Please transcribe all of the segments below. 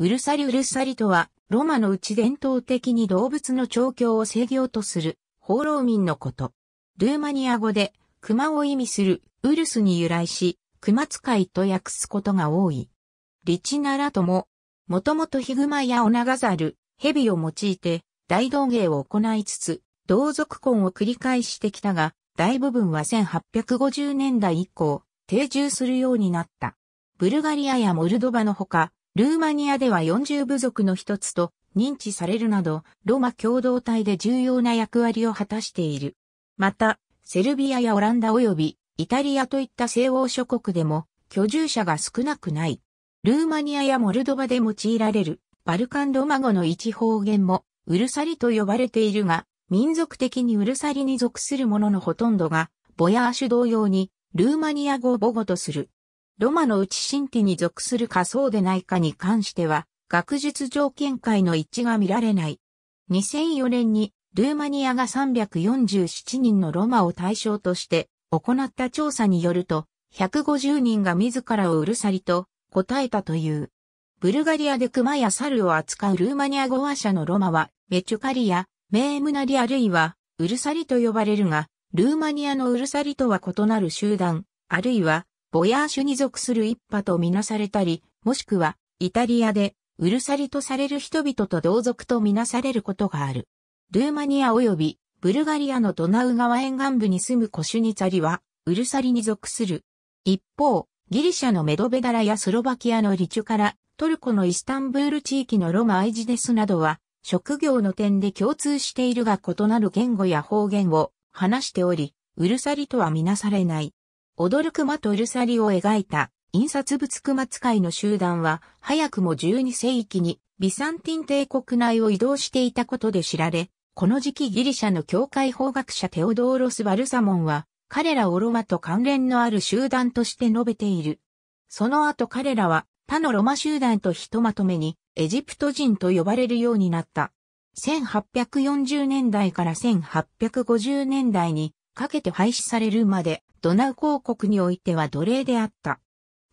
うるさりうるさりとは、ロマのうち伝統的に動物の調教を制御とする、放浪民のこと。ルーマニア語で、熊を意味する、ウルスに由来し、熊使いと訳すことが多い。リチナラとも、もともとヒグマやオナガザル、ヘビを用いて、大道芸を行いつつ、同族婚を繰り返してきたが、大部分は1850年代以降、定住するようになった。ブルガリアやモルドバのほか、ルーマニアでは40部族の一つと認知されるなど、ロマ共同体で重要な役割を果たしている。また、セルビアやオランダ及びイタリアといった西欧諸国でも居住者が少なくない。ルーマニアやモルドバで用いられるバルカンロマ語の一方言もウルサリと呼ばれているが、民族的にウルサリに属するもののほとんどが、ボヤーシュ同様にルーマニア語を母語とする。ロマのうち神秘に属するかそうでないかに関しては、学術条件界の一致が見られない。2004年に、ルーマニアが347人のロマを対象として行った調査によると、150人が自らをうるさりと答えたという。ブルガリアで熊や猿を扱うルーマニア語話者のロマは、メチュカリやメームナリあるいは、うるさりと呼ばれるが、ルーマニアのうるさりとは異なる集団、あるいはボヤーシュに属する一派とみなされたり、もしくは、イタリアで、ウルサリとされる人々と同族とみなされることがある。ルーマニア及び、ブルガリアのドナウ川沿岸部に住むコシュニツァリは、ウルサリに属する。一方、ギリシャのメドベダラやスロバキアのリチュから、トルコのイスタンブール地域のロマアイジネスなどは、職業の点で共通しているが異なる言語や方言を話しており、うるさりとはみなされない。踊る熊とうるさりを描いた印刷物熊使いの集団は早くも12世紀にビサンティン帝国内を移動していたことで知られ、この時期ギリシャの教会法学者テオドーロス・バルサモンは彼らをロマと関連のある集団として述べている。その後彼らは他のロマ集団とひとまとめにエジプト人と呼ばれるようになった。1840年代から1850年代にかけて廃止されるまで、ドナウ公国においては奴隷であった。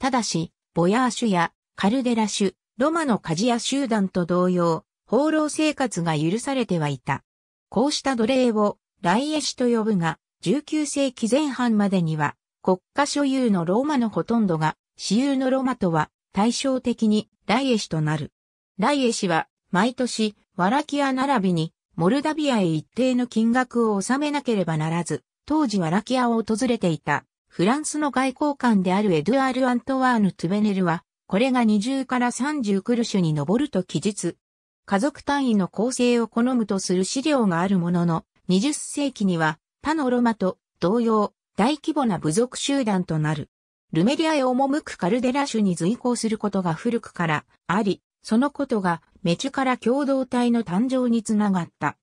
ただし、ボヤーシュやカルデラシュ、ロマの鍛冶屋集団と同様、放浪生活が許されてはいた。こうした奴隷をライエシと呼ぶが、19世紀前半までには国家所有のローマのほとんどが、私有のロマとは対照的にライエシとなる。ライエシは毎年、ワラキア並びにモルダビアへ一定の金額を納めなければならず、当時はラキアを訪れていた、フランスの外交官であるエドゥアール・アントワーヌ・トゥベネルは、これが20から30クルシュに上ると記述。家族単位の構成を好むとする資料があるものの、20世紀には他のロマと同様、大規模な部族集団となる。ルメリアへ赴くカルデラ種に随行することが古くからあり、そのことがメチュから共同体の誕生につながった。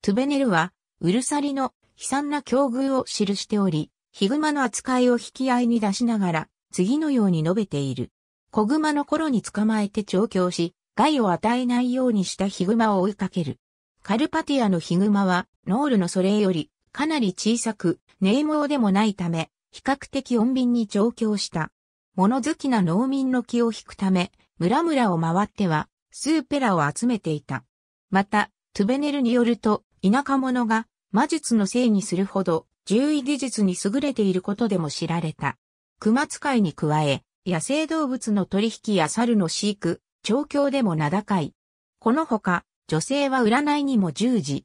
トゥベネルは、ウルサリの悲惨な境遇を記しており、ヒグマの扱いを引き合いに出しながら、次のように述べている。子グマの頃に捕まえて調教し、害を与えないようにしたヒグマを追いかける。カルパティアのヒグマは、ノールのそれより、かなり小さく、ネーでもないため、比較的穏便に調教した。物好きな農民の気を引くため、村々を回っては、スーペラを集めていた。また、トゥベネルによると、田舎者が魔術のせいにするほど、獣医技術に優れていることでも知られた。熊使いに加え、野生動物の取引や猿の飼育、調教でも名高い。このほか、女性は占いにも従事。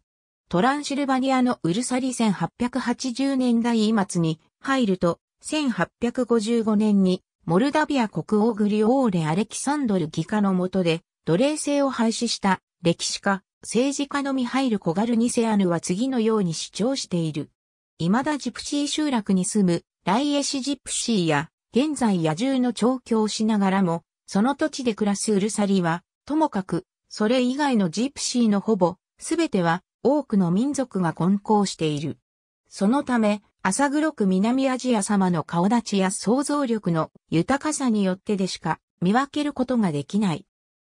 トランシルバニアのウルサリ1880年代末に入ると、1855年にモルダビア国王グリオーレ・アレキサンドル議家の下で奴隷制を廃止した歴史家、政治家のミハイル・コガルニセアヌは次のように主張している。未だジプシー集落に住むライエシジプシーや現在野獣の調教をしながらも、その土地で暮らすウルサリは、ともかく、それ以外のジプシーのほぼ、すべては多くの民族が混交している。そのため、朝黒く南アジア様の顔立ちや想像力の豊かさによってでしか見分けることができない。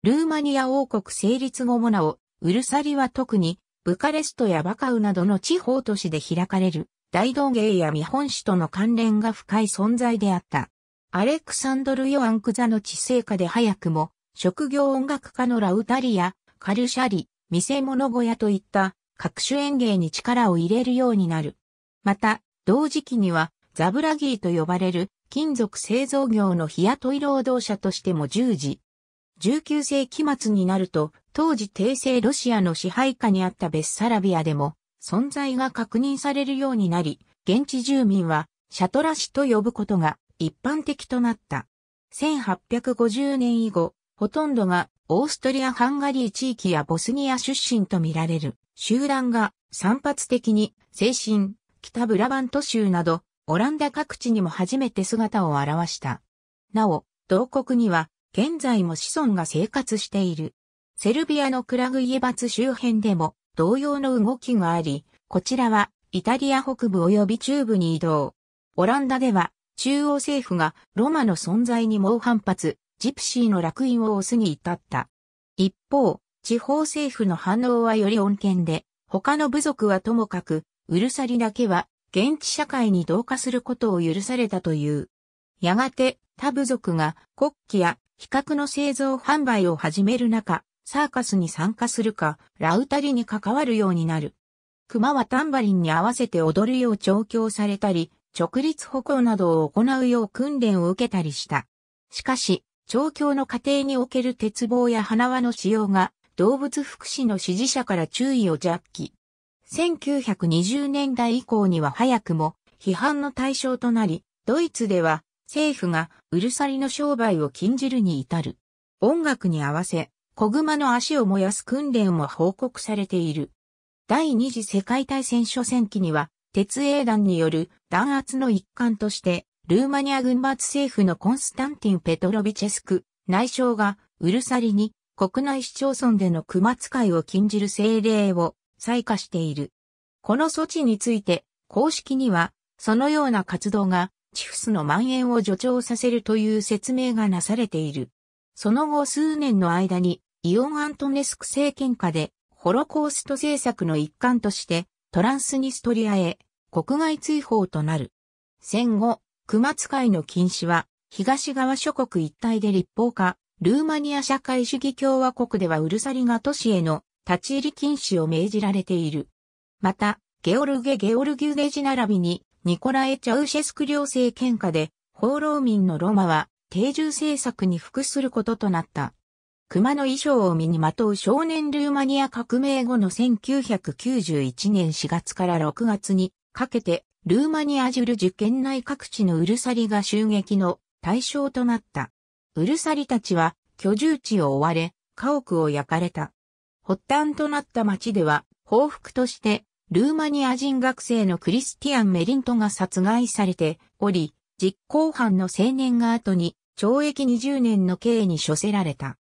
ルーマニア王国成立後もなお、ウルサリは特に、ブカレストやバカウなどの地方都市で開かれる、大道芸や見本市との関連が深い存在であった。アレクサンドル・ヨアンクザの知性下で早くも、職業音楽家のラウタリや、カルシャリ、見せ物小屋といった各種演芸に力を入れるようになる。また、同時期にはザブラギーと呼ばれる金属製造業の日雇い労働者としても従事、19世紀末になると、当時帝政ロシアの支配下にあったベッサラビアでも、存在が確認されるようになり、現地住民は、シャトラ市と呼ぶことが一般的となった。1850年以後、ほとんどがオーストリア・ハンガリー地域やボスニア出身とみられる集団が散発的に精神、北ブラバント州などオランダ各地にも初めて姿を現した。なお、同国には現在も子孫が生活している。セルビアのクラグイエバツ周辺でも同様の動きがあり、こちらはイタリア北部及び中部に移動。オランダでは中央政府がロマの存在に猛反発、ジプシーの楽印を押すに至った。一方、地方政府の反応はより穏健で、他の部族はともかく、ウルサリだけは現地社会に同化することを許されたという。やがて他部族が国旗や比較の製造販売を始める中、サーカスに参加するか、ラウタリに関わるようになる。熊はタンバリンに合わせて踊るよう調教されたり、直立歩行などを行うよう訓練を受けたりした。しかし、調教の過程における鉄棒や花輪の使用が、動物福祉の支持者から注意を弱気。1920年代以降には早くも批判の対象となり、ドイツでは政府がうるさりの商売を禁じるに至る。音楽に合わせ、子熊の足を燃やす訓練も報告されている。第二次世界大戦初戦期には、鉄英団による弾圧の一環として、ルーマニア軍閥政府のコンスタンティン・ペトロビチェスク、内相が、ウルサリに国内市町村での熊使いを禁じる政令を採火している。この措置について、公式には、そのような活動がチフスの蔓延を助長させるという説明がなされている。その後数年の間に、イオン・アントネスク政権下で、ホロコースト政策の一環として、トランスニストリアへ国外追放となる。戦後、熊使いの禁止は、東側諸国一帯で立法化、ルーマニア社会主義共和国ではウルサリが都市への立ち入り禁止を命じられている。また、ゲオルゲ・ゲオルギュデジ並びにニコラエ・チャウシェスク両政権下で、放浪民のロマは定住政策に服することとなった。熊の衣装を身にまとう少年ルーマニア革命後の1991年4月から6月にかけて、ルーマニアジュル受験内各地のウルサリが襲撃の対象となった。ウルサリたちは居住地を追われ、家屋を焼かれた。発端となった町では、報復としてルーマニア人学生のクリスティアン・メリントが殺害されており、実行犯の青年が後に懲役20年の刑に処せられた。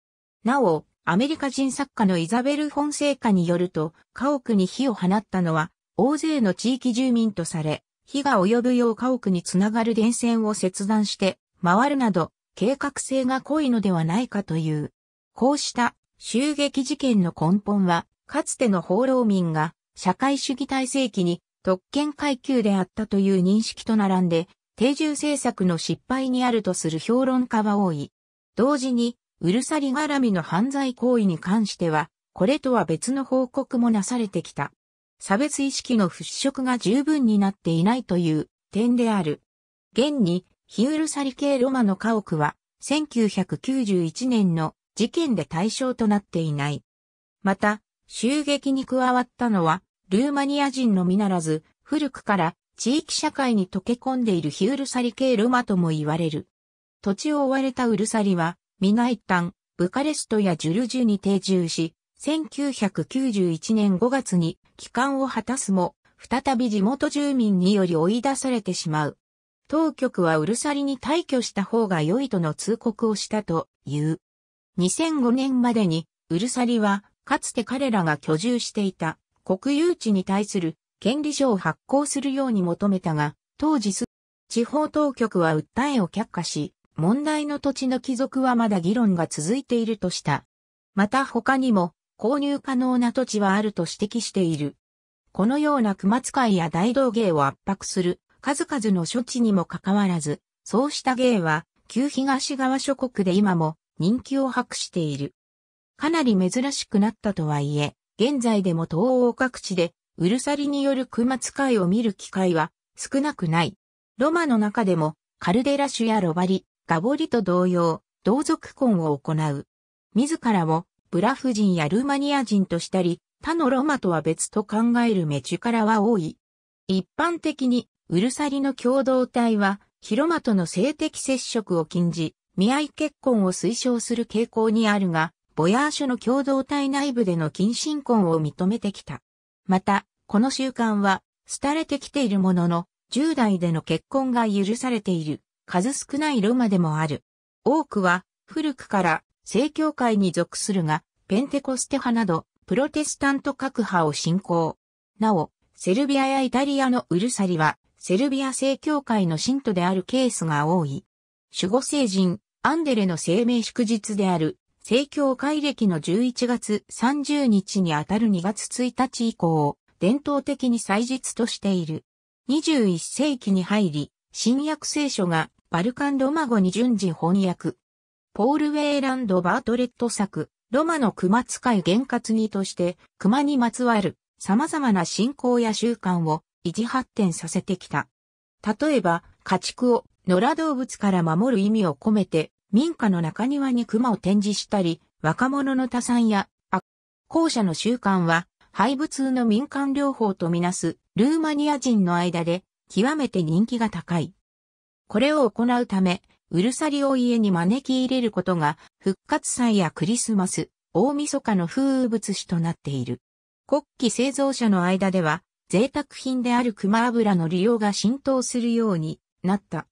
なお、アメリカ人作家のイザベル・フォンセーカによると、家屋に火を放ったのは、大勢の地域住民とされ、火が及ぶよう家屋につながる電線を切断して回るなど、計画性が濃いのではないかという。こうした襲撃事件の根本は、かつての放浪民が社会主義体制期に特権階級であったという認識と並んで、定住政策の失敗にあるとする評論家は多い。同時に、うるさり絡みの犯罪行為に関しては、これとは別の報告もなされてきた。差別意識の払拭が十分になっていないという点である。現に、ヒウルサリ系ロマの家屋は、1991年の事件で対象となっていない。また、襲撃に加わったのは、ルーマニア人のみならず、古くから地域社会に溶け込んでいるヒウルサリ系ロマとも言われる。土地を追われたウルサリは、皆一旦、ブカレストやジュルジュに定住し、1991年5月に帰還を果たすも、再び地元住民により追い出されてしまう。当局はウルサリに退去した方が良いとの通告をしたという。2005年までにウルサリはかつて彼らが居住していた国有地に対する権利書を発行するように求めたが、当時地方当局は訴えを却下し、問題の土地の帰属はまだ議論が続いているとした。また他にも購入可能な土地はあると指摘している。このような熊使いや大道芸を圧迫する数々の処置にもかかわらず、そうした芸は旧東側諸国で今も人気を博している。かなり珍しくなったとはいえ、現在でも東欧各地で、うるさりによる熊使いを見る機会は少なくない。ロマの中でも、カルデラ種やロバリ、ガボリと同様、同族婚を行う。自らを、ブラフ人やルーマニア人としたり、他のロマとは別と考えるメチュカラは多い。一般的に、ウルサリの共同体は、ヒロマとの性的接触を禁じ、見合い結婚を推奨する傾向にあるが、ボヤーシュの共同体内部での近親婚を認めてきた。また、この習慣は、廃れてきているものの、10代での結婚が許されている、数少ないロマでもある。多くは、古くから、正教会に属するが、ペンテコステ派など、プロテスタント各派を信仰。なお、セルビアやイタリアのウルサリは、セルビア正教会の信徒であるケースが多い。守護聖人、アンデレの生命祝日である、政教会歴の11月30日にあたる2月1日以降、伝統的に祭日としている。21世紀に入り、新約聖書がバルカンロマ語に順次翻訳。ポール・ウェイランド・バートレット作、ロマの熊使い原活にとして、熊にまつわる様々な信仰や習慣を維持発展させてきた。例えば、家畜を野良動物から守る意味を込めて、民家の中庭に熊を展示したり、若者の多産や、後者の習慣は、廃部通の民間療法とみなすルーマニア人の間で極めて人気が高い。これを行うため、うるさりを家に招き入れることが復活祭やクリスマス、大晦日の風物詩となっている。国旗製造者の間では贅沢品である熊油の利用が浸透するようになった。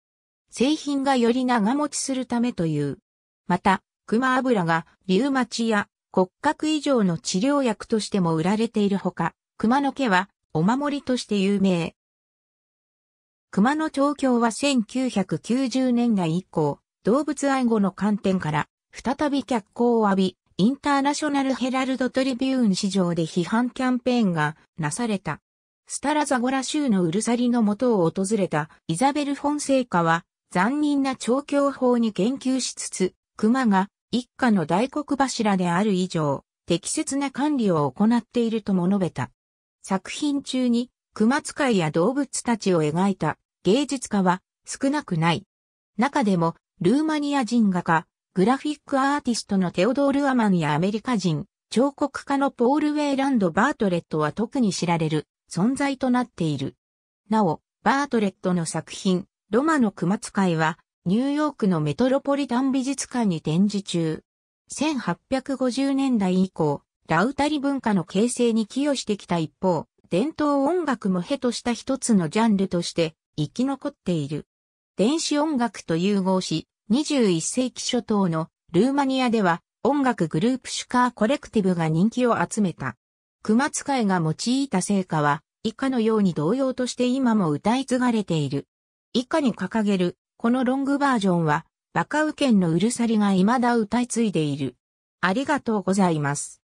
製品がより長持ちするためという。また、熊油がリウマチや骨格異常の治療薬としても売られているほか、熊の毛はお守りとして有名。熊の調教は1990年代以降、動物愛護の観点から再び脚光を浴び、インターナショナルヘラルドトリビューン市場で批判キャンペーンがなされた。スタラザゴラ州のウルサリの元を訪れたイザベル・フォンセイカは残忍な調教法に言及しつつ、熊が一家の大黒柱である以上、適切な管理を行っているとも述べた。作品中に熊使いや動物たちを描いた芸術家は少なくない。中でもルーマニア人画家、グラフィックアーティストのテオドール・アマンやアメリカ人、彫刻家のポール・ウェイランド・バートレットは特に知られる存在となっている。なお、バートレットの作品、ロマの熊使いは、ニューヨークのメトロポリタン美術館に展示中。1850年代以降、ラウタリ文化の形成に寄与してきた一方、伝統音楽もへとした一つのジャンルとして生き残っている。電子音楽と融合し、21世紀初頭のルーマニアでは音楽グループシュカーコレクティブが人気を集めた。熊使いが用いた成果は以下のように同様として今も歌い継がれている。以下に掲げる、このロングバージョンは、バカウケンのうるさりが未だ歌い継いでいる。ありがとうございます。